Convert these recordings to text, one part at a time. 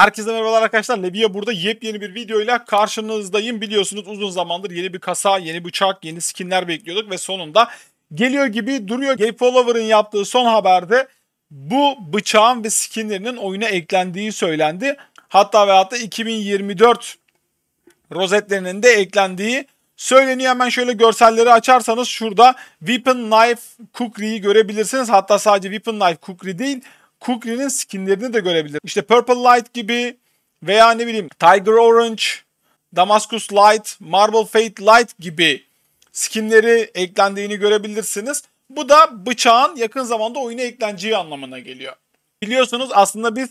Herkese merhabalar arkadaşlar. Nebiye burada yepyeni bir videoyla karşınızdayım. Biliyorsunuz uzun zamandır yeni bir kasa, yeni bıçak, yeni skinler bekliyorduk ve sonunda geliyor gibi duruyor. Gabe Follower'ın yaptığı son haberde bu bıçağın ve skinlerinin oyuna eklendiği söylendi. Hatta ve hatta 2024 rozetlerinin de eklendiği söyleniyor. Hemen şöyle görselleri açarsanız şurada Weapon Knife Kukri'yi görebilirsiniz. Hatta sadece Weapon Knife Kukri değil Cookie'nin skinlerini de görebilirim. İşte Purple Light gibi veya ne bileyim Tiger Orange, Damascus Light, Marble Fate Light gibi skinleri eklendiğini görebilirsiniz. Bu da bıçağın yakın zamanda oyuna ekleneceği anlamına geliyor. Biliyorsunuz aslında biz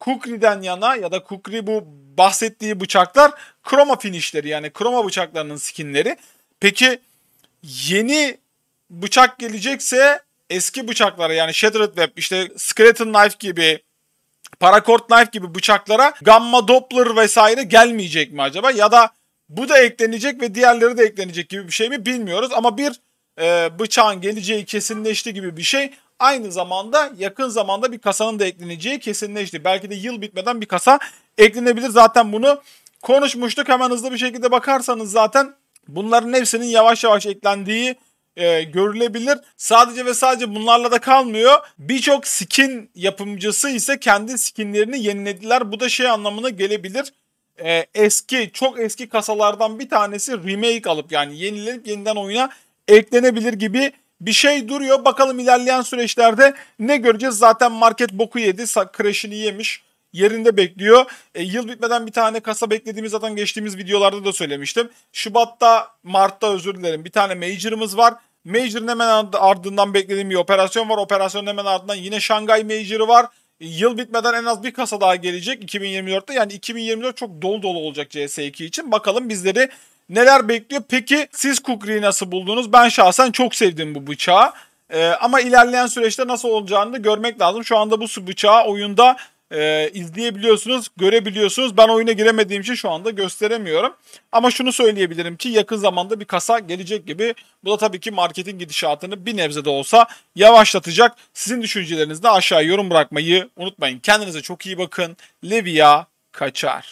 Kukri'den yana ya da Kukri bu bahsettiği bıçaklar kroma finişleri yani kroma bıçaklarının skinleri. Peki yeni bıçak gelecekse eski bıçaklara yani Shattered Web işte Skeleton Knife gibi Paracord Knife gibi bıçaklara Gamma Doppler vesaire gelmeyecek mi acaba? Ya da bu da eklenecek ve diğerleri de eklenecek gibi bir şey mi bilmiyoruz. Ama bir e, bıçağın geleceği kesinleşti gibi bir şey. Aynı zamanda yakın zamanda bir kasanın da ekleneceği kesinleşti. Belki de yıl bitmeden bir kasa eklenebilir. Zaten bunu konuşmuştuk. Hemen hızlı bir şekilde bakarsanız zaten bunların hepsinin yavaş yavaş eklendiği e, görülebilir. Sadece ve sadece bunlarla da kalmıyor. Birçok skin yapımcısı ise kendi skinlerini yenilediler. Bu da şey anlamına gelebilir. E, eski, çok eski kasalardan bir tanesi remake alıp yani yenilenip yeniden oyuna eklenebilir gibi bir şey duruyor. Bakalım ilerleyen süreçlerde ne göreceğiz? Zaten market boku yedi, crash'ini yemiş yerinde bekliyor. E, yıl bitmeden bir tane kasa beklediğimiz zaten geçtiğimiz videolarda da söylemiştim. Şubat'ta, Mart'ta özür dilerim bir tane Major'ımız var. Major'ın hemen ardından beklediğim bir operasyon var. Operasyonun hemen ardından yine Şangay Major'ı var. E, yıl bitmeden en az bir kasa daha gelecek 2024'te. Yani 2024 çok dolu dolu olacak CS2 için. Bakalım bizleri neler bekliyor. Peki siz Kukri'yi nasıl buldunuz? Ben şahsen çok sevdim bu bıçağı. Ee, ama ilerleyen süreçte nasıl olacağını da görmek lazım. Şu anda bu bıçağı oyunda e, izleyebiliyorsunuz, görebiliyorsunuz. Ben oyuna giremediğim için şu anda gösteremiyorum. Ama şunu söyleyebilirim ki yakın zamanda bir kasa gelecek gibi. Bu da tabii ki marketin gidişatını bir nebze de olsa yavaşlatacak. Sizin düşüncelerinizi de aşağıya yorum bırakmayı unutmayın. Kendinize çok iyi bakın. Levia kaçar.